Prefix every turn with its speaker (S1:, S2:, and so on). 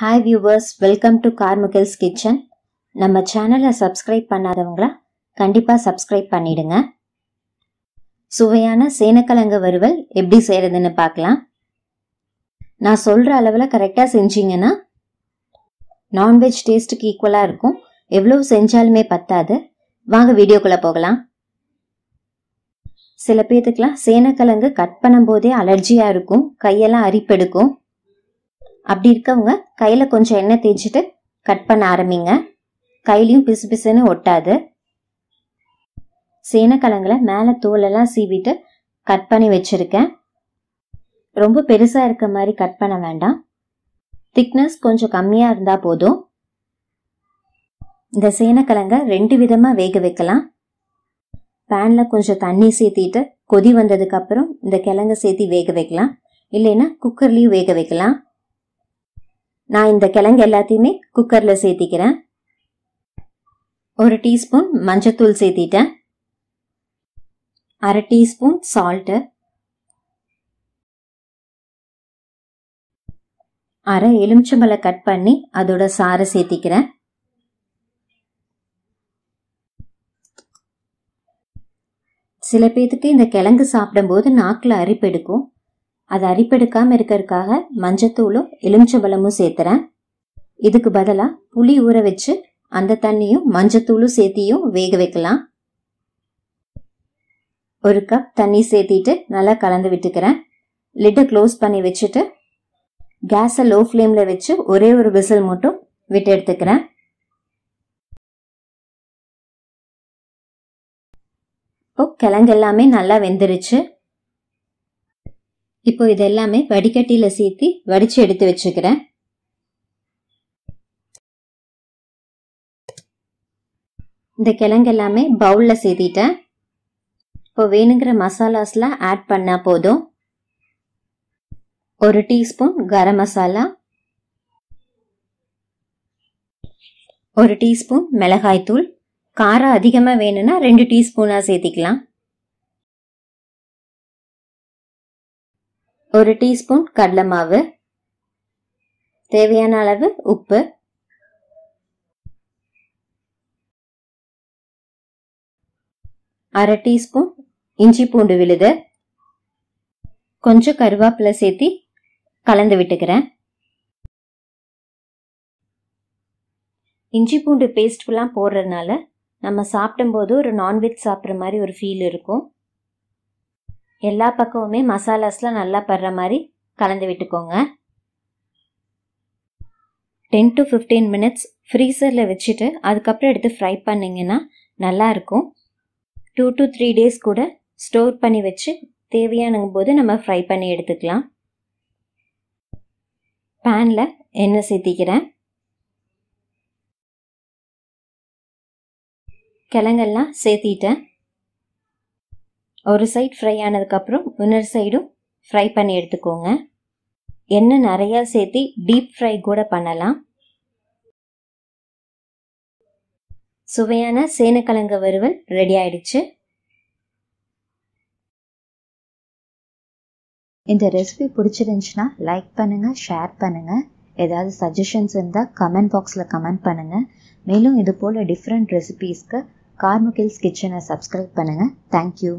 S1: hi viewers welcome to கார்முகல்ஸ் kitchen நம்ம சேனலை சப்ஸ்கிரைப் பண்ணாதவங்களா கண்டிப்பாக சப்ஸ்கிரைப் பண்ணிடுங்க சுவையான சேனக்கிழங்கு வறுவல் எப்படி செய்கிறதுன்னு பார்க்கலாம் நான் சொல்கிற அளவில் கரெக்டாக செஞ்சீங்கன்னா நான்வெஜ் டேஸ்ட்டுக்கு ஈக்குவலாக இருக்கும் எவ்வளோ செஞ்சாலுமே பத்தாது வாங்க வீடியோக்குள்ளே போகலாம் சில பேர்த்துக்கெலாம் சேனக்கிழங்கு கட் பண்ணும்போதே அலர்ஜியாக இருக்கும் கையெல்லாம் அரிப்பெடுக்கும் அப்படி இருக்கவங்க கையில கொஞ்சம் எண்ணெய் தேய்ச்சிட்டு கட் பண்ண ஆரம்பிங்க கையிலையும் பிசு பிசுன்னு ஒட்டாது சேனக்கிழங்குல மேலே தோலெல்லாம் சீவிட்டு கட் பண்ணி வச்சிருக்கேன் ரொம்ப பெருசாக இருக்க மாதிரி கட் பண்ண வேண்டாம் திக்னஸ் கொஞ்சம் கம்மியாக இருந்தால் போதும் இந்த சேனக்கிழங்க ரெண்டு விதமாக வேக வைக்கலாம் பேனில் கொஞ்சம் தண்ணி சேர்த்திட்டு கொதி வந்ததுக்கப்புறம் இந்த கிழங்கு சேர்த்தி வேக வைக்கலாம் இல்லைன்னா குக்கர்லேயும் வேக வைக்கலாம் நான் இந்த கிழங்கு எல்லாத்தையுமே குக்கரில் சேர்த்திக்கிறேன் ஒரு டீஸ்பூன் மஞ்சத்தூள் சேர்த்திட்டேன் அரை டீஸ்பூன் சால்ட்டு அரை எலுமிச்சம்பழை கட் பண்ணி அதோட சாறை சேர்த்திக்கிறேன் சில பேத்துக்கு இந்த கிழங்கு சாப்பிடும்போது நாக்கில் அரிப்பு எடுக்கும் அது அரிப்பெடுக்காமல் இருக்கிறதுக்காக மஞ்சத்தூளும் பழமும் சேர்த்துறேன் இதுக்கு பதிலாக புளி ஊற வச்சு அந்த தண்ணியும் மஞ்சத்தூளும் சேர்த்தியும் வேக வைக்கலாம் ஒரு கப் தண்ணி சேர்த்திட்டு நல்லா கலந்து விட்டுக்கிறேன் லிட்டை க்ளோஸ் பண்ணி வச்சுட்டு கேஸை லோ ஃப்ளேமில் வச்சு ஒரே ஒரு விசில் மட்டும் விட்டு எடுத்துக்கிறேன் இப்போ கிழங்கு எல்லாமே நல்லா வெந்துருச்சு இப்போ இதெல்லாமே வடிகட்டியில சேர்த்து வடிச்சு எடுத்து வச்சுக்கிறேன் இந்த கிழங்கு எல்லாமே பவுல்ல சேர்த்திட்டேன் இப்போ வேணுங்கிற மசாலாஸ்லாம் ஆட் பண்ணா போதும் ஒரு டீஸ்பூன் கரம் மசாலா ஒரு டீஸ்பூன் மிளகாய்த்தூள் காரம் அதிகமாக வேணும்னா ரெண்டு டீஸ்பூனாக சேர்த்திக்கலாம் ஒரு டீஸ்பூன் கடலை மாவு தேவையான அளவு உப்பு அரை டீஸ்பூன் இஞ்சி பூண்டு விழுது கொஞ்சம் கருவேப்பிலை சேர்த்தி கலந்து விட்டுக்கிறேன் இஞ்சி பூண்டு பேஸ்ட்லாம் போடுறதுனால நம்ம சாப்பிடும்போது ஒரு நான்வெஜ் சாப்பிட்ற மாதிரி ஒரு ஃபீல் இருக்கும் எல்லா பக்கமுமே மசாலாஸ்லாம் நல்லா படுற மாதிரி கலந்து விட்டுக்கோங்க டென் டு ஃபிஃப்டீன் மினிட்ஸ் ஃப்ரீசரில் வச்சுட்டு அதுக்கப்புறம் எடுத்து ஃப்ரை பண்ணிங்கன்னா நல்லாயிருக்கும் டூ டு த்ரீ டேஸ் கூட ஸ்டோர் பண்ணி வச்சு தேவையானுங்கும் போது நம்ம ஃப்ரை பண்ணி எடுத்துக்கலாம் பேனில் எண்ணெய் சேர்த்திக்கிறேன் கிழங்கெல்லாம் சேர்த்திட்டேன் ஒரு சைடு ஃப்ரை ஆனதுக்கப்புறம் இன்னொரு சைடும் ஃப்ரை பண்ணி எடுத்துக்கோங்க எண்ணெய் நிறையா சேர்த்து டீப் ஃப்ரை கூட பண்ணலாம் சுவையான சேனக்கிழங்கு வறுவல் ரெடி ஆயிடுச்சு இந்த ரெசிபி பிடிச்சிருந்துச்சுன்னா லைக் பண்ணுங்கள் ஷேர் பண்ணுங்கள் ஏதாவது சஜஷன்ஸ் இருந்தால் கமெண்ட் பாக்ஸில் கமெண்ட் பண்ணுங்கள் மேலும் இது போல டிஃப்ரெண்ட் ரெசிபீஸ்க்கு கார்முகில்ஸ் கிச்சனை சப்ஸ்கிரைப் பண்ணுங்கள் தேங்க்யூ